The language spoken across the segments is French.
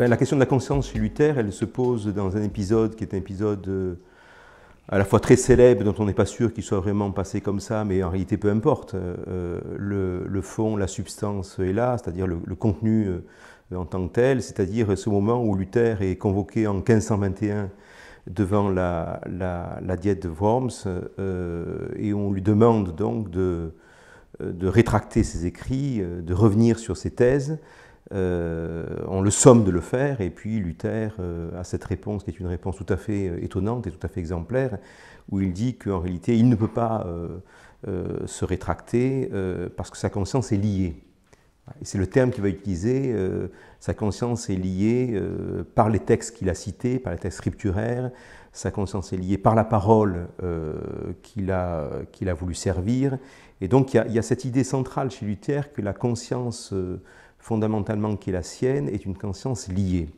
Ben, la question de la conscience chez Luther, elle se pose dans un épisode qui est un épisode euh, à la fois très célèbre, dont on n'est pas sûr qu'il soit vraiment passé comme ça, mais en réalité peu importe. Euh, le, fond, la substance est là, c'est-à-dire le, contenu euh, en tant que tel, c'est-à-dire ce moment où Luther est convoqué en 1521 devant la, la, diète de Worms, et on lui demande donc de, de rétracter ses écrits, de revenir sur ses thèses, on euh, le somme de le faire, et puis Luther euh, a cette réponse qui est une réponse tout à fait euh, étonnante et tout à fait exemplaire, où il dit qu'en réalité, il ne peut pas se rétracter parce que sa conscience est liée. C'est le terme qu'il va utiliser, sa conscience est liée par les textes qu'il a cités, par les textes scripturaires, sa conscience est liée par la parole qu'il a, a voulu servir. Et donc il y a cette idée centrale chez Luther que la conscience fondamentalement qui est la sienne, est une conscience liée.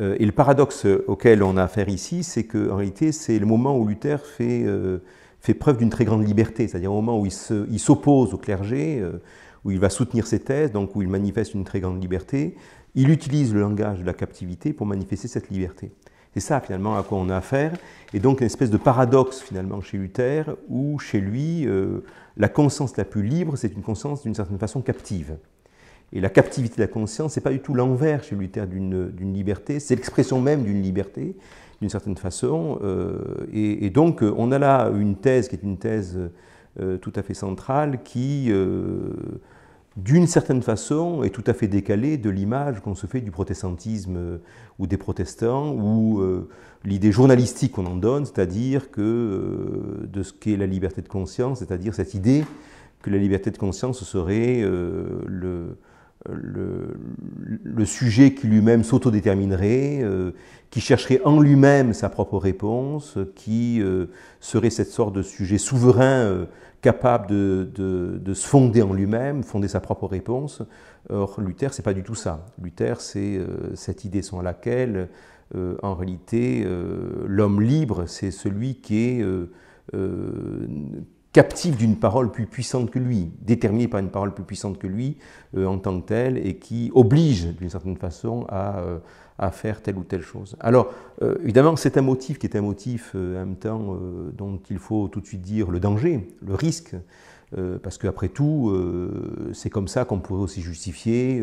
Euh, et le paradoxe auquel on a affaire ici, c'est qu'en réalité, c'est le moment où Luther euh, fait, preuve d'une très grande liberté, c'est-à-dire au moment où il s'oppose au clergé, euh, où il va soutenir ses thèses, donc où il manifeste une très grande liberté, il utilise le langage de la captivité pour manifester cette liberté. C'est ça finalement à quoi on a affaire, et donc une espèce de paradoxe finalement chez Luther, où chez lui, la conscience la plus libre, c'est une conscience d'une certaine façon captive. Et la captivité de la conscience, c'est pas du tout l'envers chez Luther d'une liberté, c'est l'expression même d'une liberté, d'une certaine façon. Euh, et, donc, euh, on a là une thèse qui est une thèse euh, tout à fait centrale, qui, d'une certaine façon, est tout à fait décalée de l'image qu'on se fait du protestantisme ou des protestants, ou l'idée journalistique qu'on en donne, c'est-à-dire que de ce qu'est la liberté de conscience, c'est-à-dire cette idée que la liberté de conscience serait le le, le, sujet qui lui-même s'autodéterminerait, euh, qui chercherait en lui-même sa propre réponse, qui euh, serait cette sorte de sujet souverain euh, capable de, de, se fonder en lui-même, fonder sa propre réponse. Or, Luther, c'est pas du tout ça. Luther, c'est cette idée sans laquelle, en réalité, l'homme libre, c'est celui qui est captive d'une parole plus puissante que lui, déterminé par une parole plus puissante que lui euh, en tant que telle, et qui oblige d'une certaine façon à, euh, faire telle ou telle chose. Alors, euh, évidemment, c'est un motif qui est un motif en même temps dont il faut tout de suite dire le danger, le risque, euh, parce qu'après tout, euh, c'est comme ça qu'on pourrait aussi justifier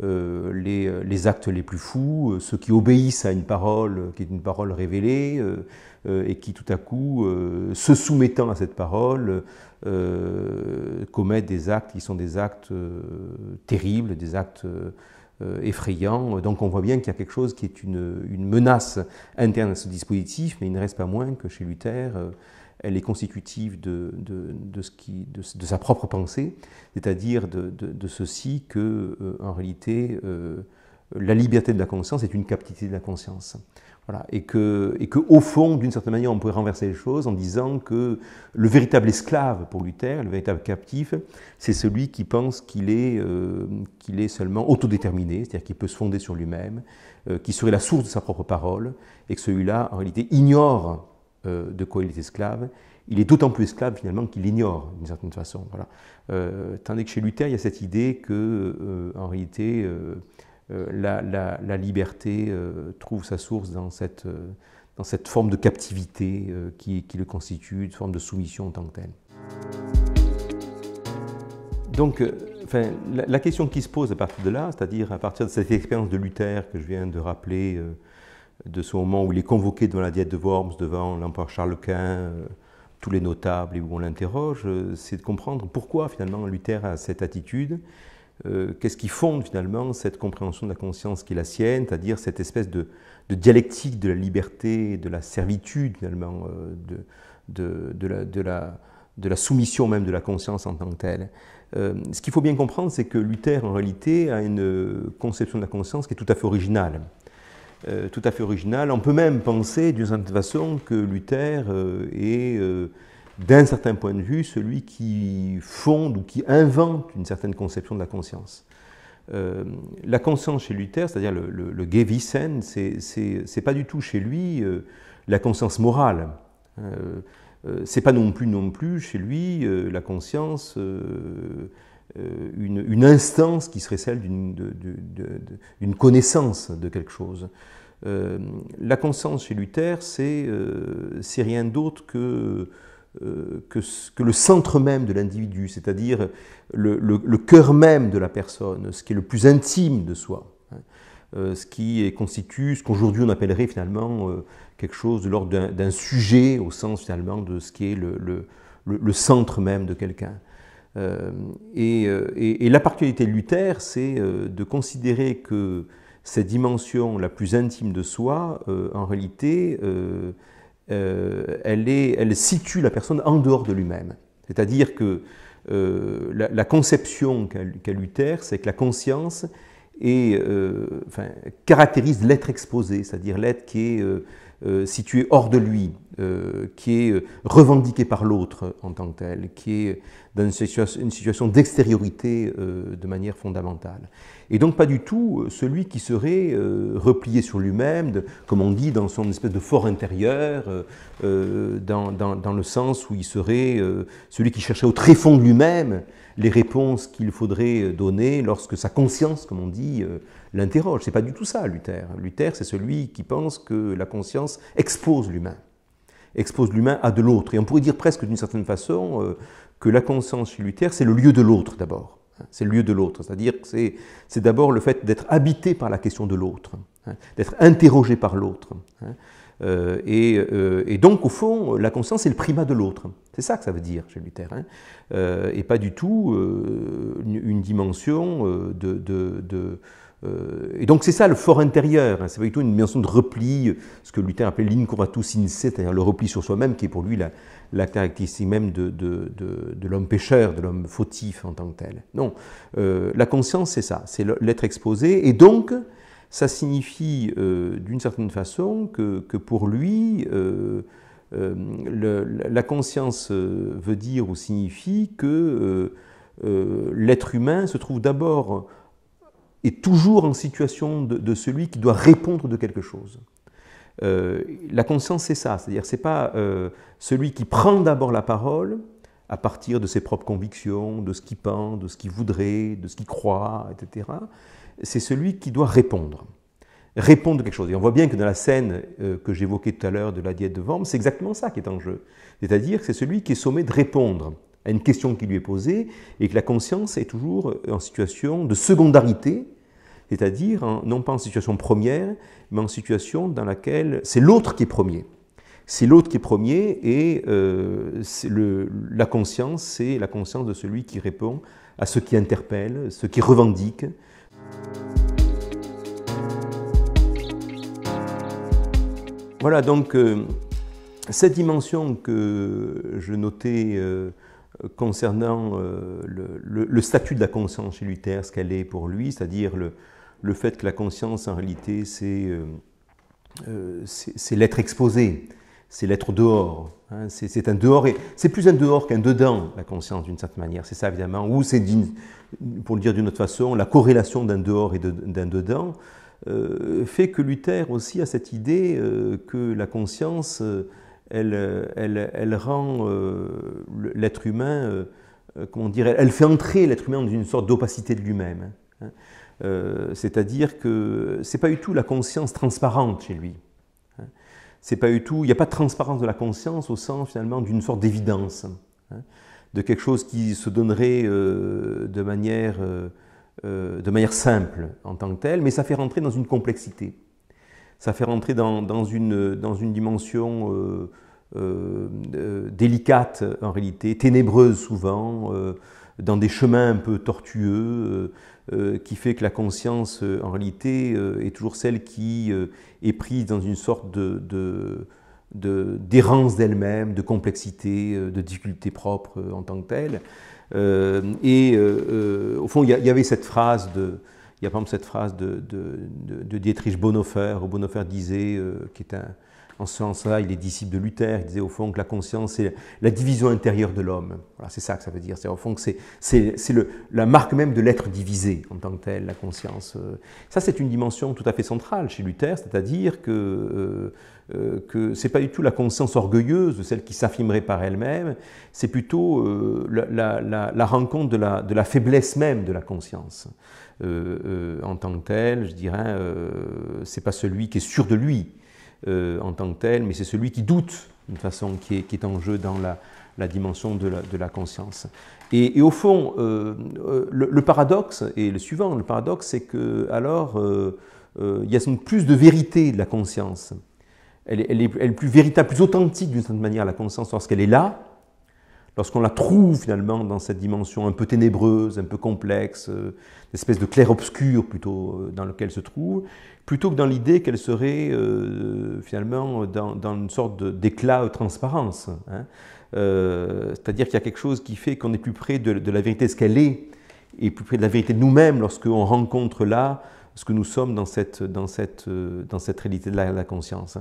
euh, les, actes les plus fous, ceux qui obéissent à une parole qui est une parole révélée, et qui tout à coup, se soumettant à cette parole, commettent des actes qui sont des actes terribles, des actes... Euh, effrayant. Donc on voit bien qu'il y a quelque chose qui est une, menace interne à ce dispositif, mais il ne reste pas moins que chez Luther, euh, elle est constitutive de, de sa propre pensée, c'est-à-dire de, ceci que, euh, en réalité, la liberté de la conscience est une captivité de la conscience et que, et que, au fond, d'une certaine manière, on pourrait renverser les choses en disant que le véritable esclave pour Luther, le véritable captif, c'est celui qui pense qu'il est, euh, qu'il est seulement autodéterminé, c'est-à-dire qu'il peut se fonder sur lui-même, qu'il euh, qui serait la source de sa propre parole, et que celui-là, en réalité, ignore euh, de quoi il est esclave. Il est d'autant plus esclave finalement qu'il l'ignore, d'une certaine façon. Voilà. tandis que chez Luther, il y a cette idée que, en réalité, euh, la, liberté euh, trouve sa source dans cette, euh, forme de captivité qui, le constitue, une forme de soumission en tant que telle. Donc, enfin, la, question qui se pose à partir de là, c'est-à-dire à partir de cette expérience de Luther que je viens de rappeler, de ce moment où il est convoqué devant la diète de Worms, devant l'empereur Charles Quint, tous les notables, et où on l'interroge, c'est de comprendre pourquoi finalement Luther a cette attitude euh, qu'est-ce qui fonde finalement cette compréhension de la conscience qui est la sienne, c'est-à-dire cette espèce de, dialectique de la liberté, de la servitude finalement, euh, de, de, la, soumission même de la conscience en tant que telle. Euh, ce qu'il faut bien comprendre, c'est que Luther en réalité a une conception de la conscience qui est tout à fait originale. tout à fait originale. On peut même penser d'une certaine façon que Luther est d'un certain point de vue, celui qui fonde ou qui invente une certaine conception de la conscience. Euh, la conscience chez Luther, c'est-à-dire le, le, le Gewissen, c'est pas du tout chez lui euh, la conscience morale. Euh, euh, c'est pas non plus, non plus chez lui la conscience, une, une, instance qui serait celle d'une connaissance de quelque chose. la conscience chez Luther, c'est rien d'autre que euh, que, que, le centre même de l'individu, c'est-à-dire le, cœur même de la personne, ce qui est le plus intime de soi, hein, euh, ce qui constitue ce qu'aujourd'hui on appellerait finalement euh, quelque chose de l'ordre d'un sujet au sens finalement de ce qui est le, centre même de quelqu'un. et, la particularité de Luther, c'est de considérer que cette dimension la plus intime de soi, en réalité, euh, elle, situe la personne en dehors de lui-même. C'est-à-dire que euh, la, conception qu'elle qu Luther, c'est que la conscience et euh, caractérise l'être exposé, c'est-à-dire l'être qui est euh, euh, situé hors de lui, qui est revendiqué par l'autre en tant que tel, qui est dans une, situation d'extériorité de manière fondamentale. Et donc pas du tout celui qui serait replié sur lui-même, comme on dit, dans son espèce de fort intérieur, dans, dans, dans, le sens où il serait celui qui cherchait au tréfonds de lui-même, les réponses qu'il faudrait euh, donner lorsque sa conscience, comme on dit, euh, l'interroge. C'est pas du tout ça, Luther. Luther, c'est celui qui pense que la conscience expose l'humain, expose l'humain à de l'autre. Et on pourrait dire presque d'une certaine façon euh, que la conscience chez Luther, c'est le lieu de l'autre d'abord. Hein. C'est le lieu de l'autre, c'est-à-dire que c'est d'abord le fait d'être habité par la question de l'autre, hein, d'être interrogé par l'autre. Hein. Et, donc, au fond, la conscience, est le primat de l'autre. C'est ça que ça veut dire chez Luther, hein. euh, et pas du tout euh, une, dimension euh, de... de, et donc c'est ça le fort intérieur, hein. c'est pas du tout une dimension de repli, ce que Luther appelait l'incuratus in c'est-à-dire le repli sur soi-même qui est pour lui la, la caractéristique même de, de, l'homme pécheur, de l'homme fautif en tant que tel. Non, la conscience c'est ça, c'est l'être exposé, et donc ça signifie d'une certaine façon que, que pour lui... Euh, la conscience euh, veut dire ou signifie que euh, l'être humain se trouve d'abord et toujours en situation de, celui qui doit répondre de quelque chose. la conscience, c'est ça, c'est-à-dire n'est pas celui qui prend d'abord la parole, à partir de ses propres convictions, de ce qu'il pense, de ce qu'il voudrait, de ce qu'il croit, etc. C'est celui qui doit répondre répondre quelque chose. Et on voit bien que dans la scène euh, que j'évoquais tout à l'heure de la diète de Worms, c'est exactement ça qui est en jeu. C'est-à-dire que c'est celui qui est sommé de répondre à une question qui lui est posée et que la conscience est toujours euh, en situation de secondarité, c'est-à-dire non pas en situation première, mais en situation dans laquelle c'est l'autre qui est premier. C'est l'autre qui est premier et euh, le, la conscience, c'est la conscience de celui qui répond à ce qui interpelle, ce qui revendique, Voilà donc euh, cette dimension que je notais euh, concernant euh, le, statut de la conscience chez Luther, ce qu'elle est pour lui, c'est-à-dire le, fait que la conscience en réalité c'est l'être exposé, c'est l'être dehors. Hein, c'est dehors, c'est plus un dehors qu'un dedans, la conscience d'une certaine manière, c'est ça évidemment, ou c'est, pour le dire d'une autre façon, la corrélation d'un dehors et d'un dedans. Euh, fait que Luther aussi a cette idée euh, que la conscience, euh, elle, elle, rend l'être humain, comment dire, elle fait entrer l'être humain dans une sorte d'opacité de lui-même. Hein. C'est-à-dire que c'est pas du tout la conscience transparente chez lui. Hein. C'est pas du tout, il n'y a pas de transparence de la conscience au sens finalement d'une sorte d'évidence, hein. de quelque chose qui se donnerait de manière euh, de manière simple en tant que telle, mais ça fait rentrer dans une complexité. Ça fait rentrer dans, une, dimension euh, euh, délicate en réalité, ténébreuse souvent, dans des chemins un peu tortueux, qui fait que la conscience en réalité est toujours celle qui est prise dans une sorte de, d'errance d'elle-même, de complexité, de difficulté propre en tant que telle. Euh, et euh, euh, au fond, il y, avait cette phrase de il y a par exemple cette phrase de, de, de Dietrich Bonhoeffer, où Bonhoeffer disait, qui est un, en ce sens-là, il est disciple de Luther, il disait au fond que la conscience, est la division intérieure de l'homme. Voilà, c'est ça que ça veut dire. C'est au fond que c'est la marque même de l'être divisé en tant que tel, la conscience. Euh, ça, c'est une dimension tout à fait centrale chez Luther, c'est-à-dire que euh, euh que c'est pas du tout la conscience orgueilleuse, de celle qui s'affirmerait par elle-même, c'est plutôt euh, la, rencontre de la, de la, faiblesse même de la conscience. en tant que tel. je dirais, c'est pas celui qui est sûr de lui, euh, en tant que tel, mais c'est celui qui doute, d'une façon, qui est, en jeu dans la, dimension de la, conscience. Et, au fond, euh, euh, le, paradoxe et le suivant, le paradoxe c'est que alors, il y a plus de vérité de la conscience. Elle elle est plus véritable, plus authentique d'une certaine manière, la conscience, lorsqu'elle est là, lorsqu'on la trouve finalement dans cette dimension un peu ténébreuse, un peu complexe, euh, une espèce de clair-obscur plutôt euh, dans lequel se trouve, plutôt que dans l'idée qu'elle serait euh, finalement dans, une sorte d'éclat transparence. Hein. C'est-à-dire qu'il y a quelque chose qui fait qu'on est plus près de, la vérité de ce qu'elle est, et plus près de la vérité de nous-mêmes lorsqu'on rencontre là ce que nous sommes dans cette, dans cette, dans réalité de la conscience.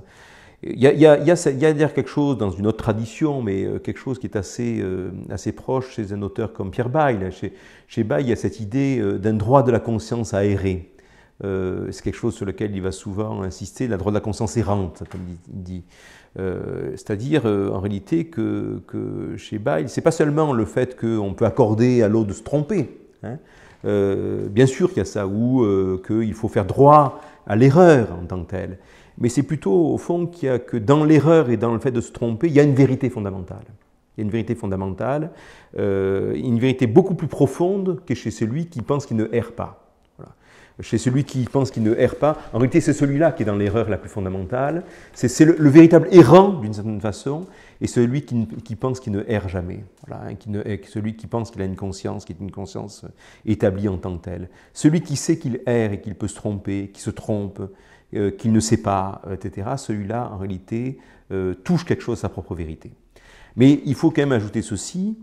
Il y a, il quelque chose dans une autre tradition, mais euh, quelque chose qui est euh, assez, proche chez un auteur comme Pierre Bayle. Chez, chez Bayle, il y a cette idée euh, d'un droit de la conscience aéré. Euh, c'est quelque chose sur lequel il va souvent insister, la droit de la conscience errante, comme il dit. C'est-à-dire, en réalité, que, que chez Bayle, c'est pas seulement le fait qu'on peut accorder à l'autre de se tromper. Hein. bien sûr qu'il y a ça, ou qu'il faut faire droit à l'erreur en tant que telle mais c'est plutôt au fond qu'il y a que dans l'erreur et dans le fait de se tromper, il y a une vérité fondamentale. Il y a une vérité fondamentale, euh, une vérité beaucoup plus profonde que chez celui qui pense qu'il ne erre pas. Chez celui qui pense qu'il ne erre pas, en réalité c'est celui-là qui est dans l'erreur la plus fondamentale, c'est le, véritable errant d'une certaine façon, et celui qui, pense qu'il ne erre jamais, hein, celui qui pense qu'il a une conscience, qui est une conscience euh, établie en tant que telle, celui qui sait qu'il erre et qu'il peut se tromper, qui se trompe, euh, qu'il ne sait pas, euh, etc., celui-là, en réalité, euh, touche quelque chose à sa propre vérité. Mais il faut quand même ajouter ceci,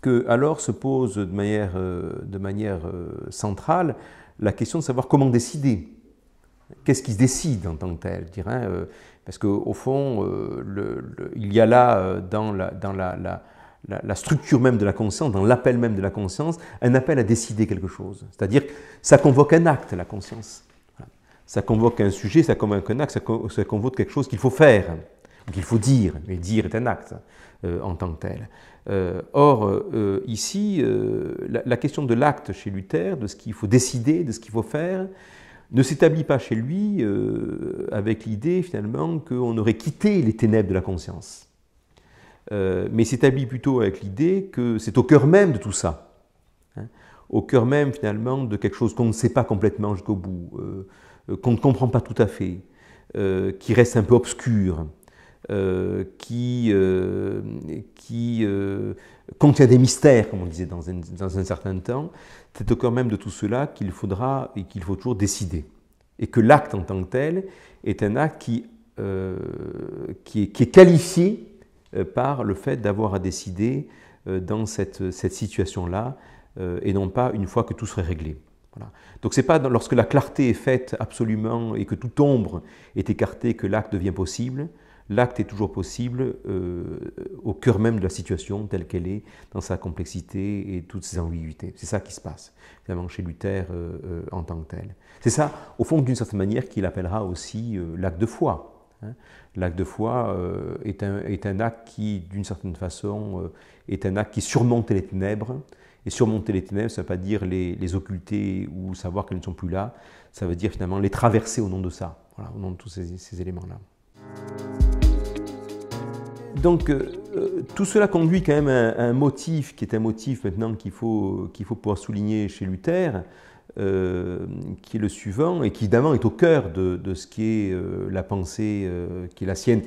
que alors se pose de manière, centrale la question de savoir comment décider. Qu'est-ce qui se décide en tant que tel Parce qu'au fond, il y a là, dans, la, la, structure même de la conscience, dans l'appel même de la conscience, un appel à décider quelque chose. C'est-à-dire, ça convoque un acte, la conscience ça convoque un sujet, ça convoque un acte, ça, convoque quelque chose qu'il faut faire, qu'il faut dire, mais dire est un acte euh, en tant que tel. Euh, or, euh, ici, la, question de l'acte chez Luther, de ce qu'il faut décider, de ce qu'il faut faire, ne s'établit pas chez lui avec l'idée finalement qu'on aurait quitté les ténèbres de la conscience, mais s'établit plutôt avec l'idée que c'est au cœur même de tout ça, hein. au cœur même finalement de quelque chose qu'on ne sait pas complètement jusqu'au bout euh, qu'on ne comprend pas tout à fait, euh, qui reste un peu obscur, euh, qui, contient des mystères, comme on disait dans un, certain temps, c'est au cœur même de tout cela qu'il faudra et qu'il faut toujours décider. Et que l'acte en tant que tel est un acte qui, est, qui, qualifié par le fait d'avoir à décider dans cette, cette situation-là, et non pas une fois que tout serait réglé. Donc ce n'est pas lorsque la clarté est faite absolument et que toute ombre est écartée que l'acte devient possible. L'acte est toujours possible euh, au cœur même de la situation telle qu'elle est, dans sa complexité et toutes ses ambiguïtés. C'est ça qui se passe, finalement, chez Luther euh, euh, en tant que tel. C'est ça, au fond, d'une certaine manière, qu'il appellera aussi l'acte de foi. Hein. L'acte de foi est un, est, un, acte qui, d'une certaine façon, est un acte qui surmonte les ténèbres, et surmonter les ténèbres, ça ne veut pas dire les, occulter ou savoir qu'elles ne sont plus là, ça veut dire finalement les traverser au nom de ça, au nom de tous ces, éléments-là. Donc euh, euh, tout cela conduit quand même à, un motif qui est un motif maintenant qu'il faut, faut pouvoir souligner chez Luther, euh, qui est le suivant et qui évidemment est au cœur de, ce qui est la pensée qui est la sienne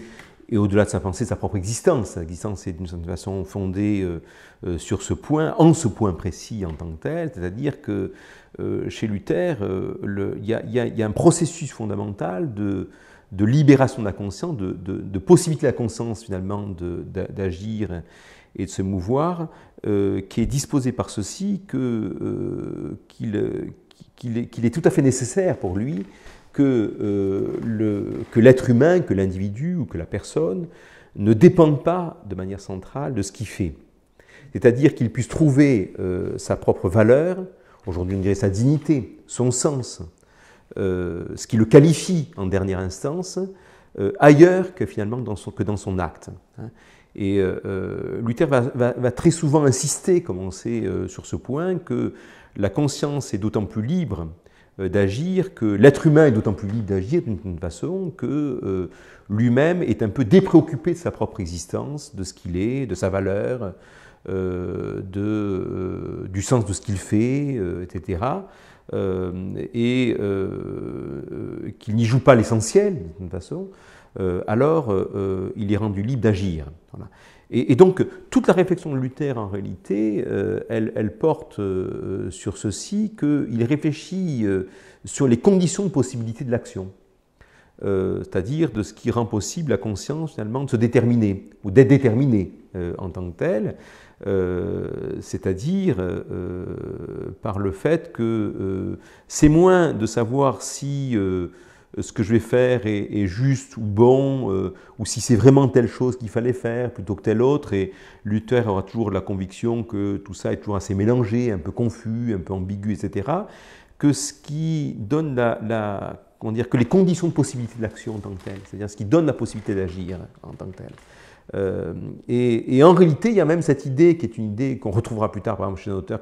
et au-delà de sa pensée, sa propre existence. Sa existence est d'une certaine façon fondée euh, euh, sur ce point, en ce point précis en tant que tel, c'est-à-dire que euh, chez Luther, il y, a un processus fondamental de, libération de la conscience, de, possibilité de la conscience finalement d'agir et de se mouvoir, qui est disposé par ceci qu'il est, tout à fait nécessaire pour lui euh, que l'être humain, que l'individu ou que la personne ne dépendent pas de manière centrale de ce qu'il fait. C'est-à-dire qu'il puisse trouver euh, sa propre valeur, aujourd'hui on dirait sa dignité, son sens, euh, ce qui le qualifie en dernière instance, ailleurs que finalement dans son, que dans son acte. Hein. Et Luther va, très souvent insister, comme on sait sur ce point, que la conscience est d'autant plus libre euh, d'agir, que l'être humain est d'autant plus libre d'agir d'une certaine façon que euh, lui-même est un peu dépréoccupé de sa propre existence, de ce qu'il est, de sa valeur, euh, euh, du sens de ce qu'il fait, etc. Euh, et qu'il n'y joue pas l'essentiel, d'une façon, alors il est rendu libre d'agir. Et, donc, toute la réflexion de Luther, en réalité, elle, porte sur ceci qu'il réfléchit sur les conditions de possibilité de l'action, c'est-à-dire de ce qui rend possible la conscience, finalement, de se déterminer, ou d'être déterminé en tant que tel, euh, c'est-à-dire euh, euh, par le fait que c'est moins de savoir si ce que je vais faire est, juste ou bon, ou si c'est vraiment telle chose qu'il fallait faire plutôt que telle autre. Et Luther aura toujours la conviction que tout ça est toujours assez mélangé, un peu confus, un peu ambigu, etc. Que ce qui donne la, que les conditions de possibilité de l'action en tant que telle, c'est-à-dire ce qui donne la possibilité d'agir en tant que telle. Euh, et, en réalité, il y a même cette idée qui est une idée qu'on retrouvera plus tard, par exemple, chez un auteur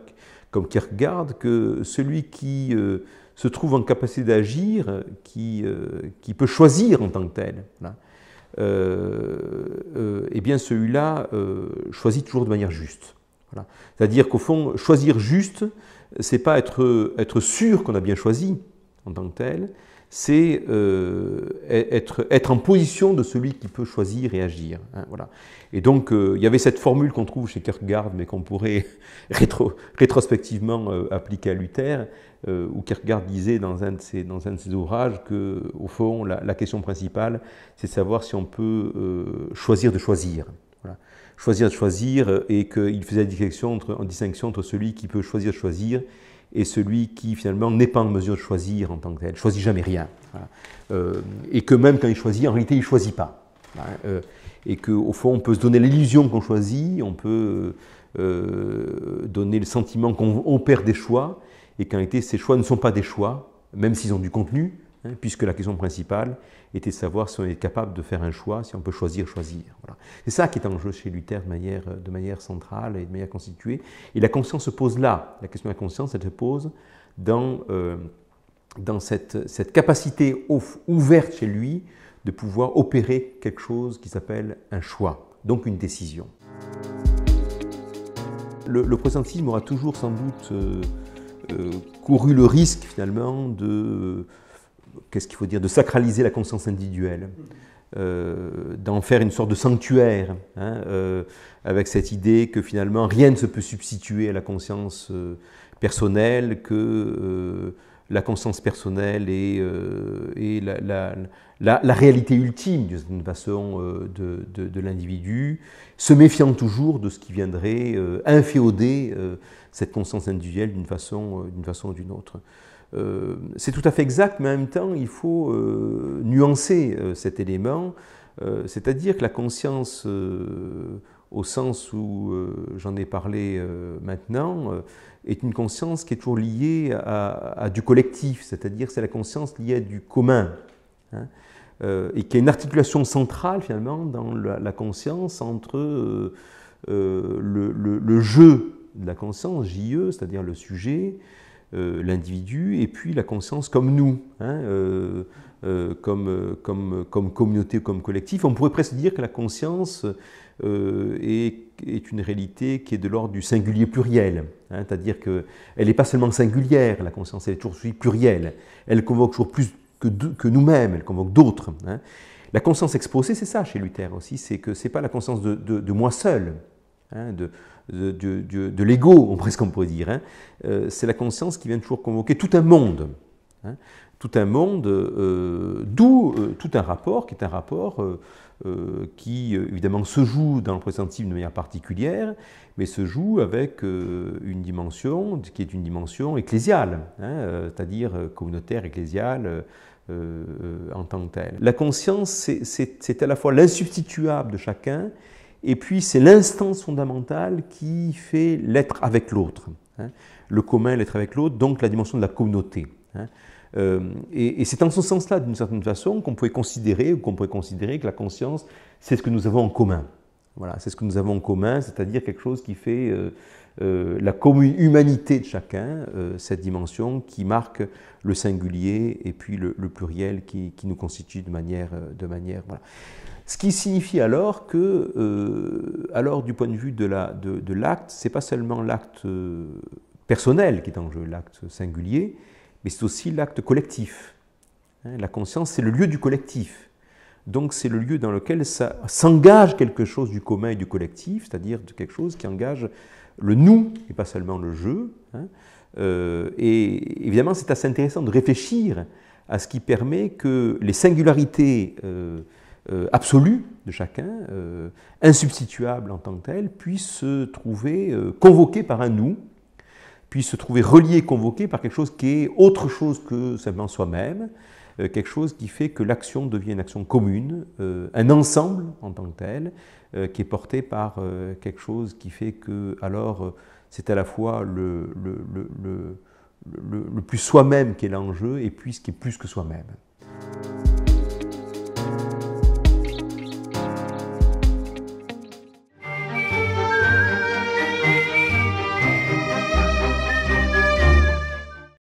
comme Kierkegaard, que celui qui euh, se trouve en capacité d'agir, qui, euh, qui peut choisir en tant que tel, voilà. eh bien celui-là choisit toujours de manière juste. Voilà. C'est-à-dire qu'au fond, choisir juste, c'est pas être, être sûr qu'on a bien choisi en tant que tel, c'est euh, être, être, en position de celui qui peut choisir et agir. Hein, voilà. Et donc, euh, il y avait cette formule qu'on trouve chez Kierkegaard, mais qu'on pourrait rétrospectivement euh, appliquer à Luther, où Kierkegaard disait dans un de ses, dans un de ouvrages que, au fond, la, question principale, c'est de savoir si on peut choisir de choisir. Voilà. Choisir de choisir, et qu'il faisait la distinction entre, en distinction entre celui qui peut choisir de choisir et celui qui finalement n'est pas en mesure de choisir en tant que tel, choisit jamais rien. Euh, et que même quand il choisit, en réalité, il ne choisit pas. et Euh, et qu'au fond, on peut se donner l'illusion qu'on choisit, on peut euh, donner le sentiment qu'on perd des choix, et qu'en réalité, ces choix ne sont pas des choix, même s'ils ont du contenu, Hein, puisque la question principale était de savoir si on est capable de faire un choix, si on peut choisir, choisir. C'est ça qui est en jeu chez Luther de manière, centrale et de manière constituée. Et la conscience se pose là. La question de la conscience, elle se pose dans, euh, dans cette, capacité ouverte chez lui de pouvoir opérer quelque chose qui s'appelle un choix, donc une décision. Le, le aura toujours sans doute euh, euh, couru le risque finalement de qu'est-ce qu'il faut dire, de sacraliser la conscience individuelle, euh, d'en faire une sorte de sanctuaire, hein, euh, avec cette idée que finalement rien ne se peut substituer à la conscience euh, personnelle, que la conscience personnelle est, la, réalité ultime d'une façon de, de l'individu, se méfiant toujours de ce qui viendrait inféoder cette conscience individuelle d'une façon ou d'une autre. Euh, c'est tout à fait exact, mais en même temps, il faut euh, nuancer euh, cet élément, c'est-à-dire que la conscience, au sens où j'en ai parlé maintenant, est une conscience qui est toujours liée à, du collectif, c'est-à-dire que c'est la conscience liée à du commun. Hein, et qui a une articulation centrale finalement dans la, conscience entre le, le, jeu de la conscience, JE, c'est-à-dire le sujet, euh, l'individu et puis la conscience comme nous, hein, euh, euh, comme, comme, comme, communauté, comme collectif. On pourrait presque dire que la conscience est, une réalité qui est de l'ordre du singulier pluriel. Hein, c'est-à-dire qu'elle n'est pas seulement singulière, la conscience, elle est toujours plurielle. Elle convoque toujours plus que, nous-mêmes, elle convoque d'autres. Hein. La conscience exposée, c'est ça chez Luther aussi, c'est que ce n'est pas la conscience de moi seul, Hein, de, de, l'ego, presque on pourrait dire. Hein. Euh, c'est la conscience qui vient toujours convoquer tout un monde. Hein. tout un monde, euh, d'où euh, tout un rapport qui est un rapport qui, évidemment, se joue dans le présentisme de manière particulière, mais se joue avec une dimension qui est une dimension ecclésiale, c'est-à-dire communautaire, ecclésiale. en tant que telle. La conscience, c'est à la fois l'insubstituable de chacun et puis c'est l'instance fondamentale qui fait l'être avec l'autre. Hein. le commun, l'être avec l'autre, donc la dimension de la communauté. Hein. Euh, et, et c'est en ce sens-là, d'une certaine façon, qu'on pourrait considérer ou qu'on pourrait considérer que la conscience, c'est ce que nous avons en commun. Voilà, c'est ce que nous avons en commun, c'est-à-dire quelque chose qui fait euh, euh, la humanité de chacun, euh, cette dimension qui marque le singulier et puis le, pluriel qui, nous constitue de manière, Ce qui signifie alors que, alors du point de vue de l'acte, ce n'est c'est pas seulement l'acte personnel qui est en jeu, l'acte singulier, mais c'est aussi l'acte collectif. Hein, la conscience, c'est le lieu du collectif. Donc c'est le lieu dans lequel ça s'engage quelque chose du commun et du collectif, c'est-à-dire de quelque chose qui engage le nous et pas seulement le jeu. Hein. Euh, et évidemment, c'est assez intéressant de réfléchir à ce qui permet que les singularités euh, euh, absolues de chacun, insubstituables en tant que telles, puissent se trouver convoquées par un nous, puissent se trouver reliées, convoquées par quelque chose qui est autre chose que simplement soi-même, euh, quelque chose qui fait que l'action devient une action commune, euh, un ensemble en tant que tel, euh, qui est porté par quelque chose qui fait que, alors, c'est à la fois le, le, le, le plus soi-même qui est l'enjeu et puis ce qui est plus que soi-même.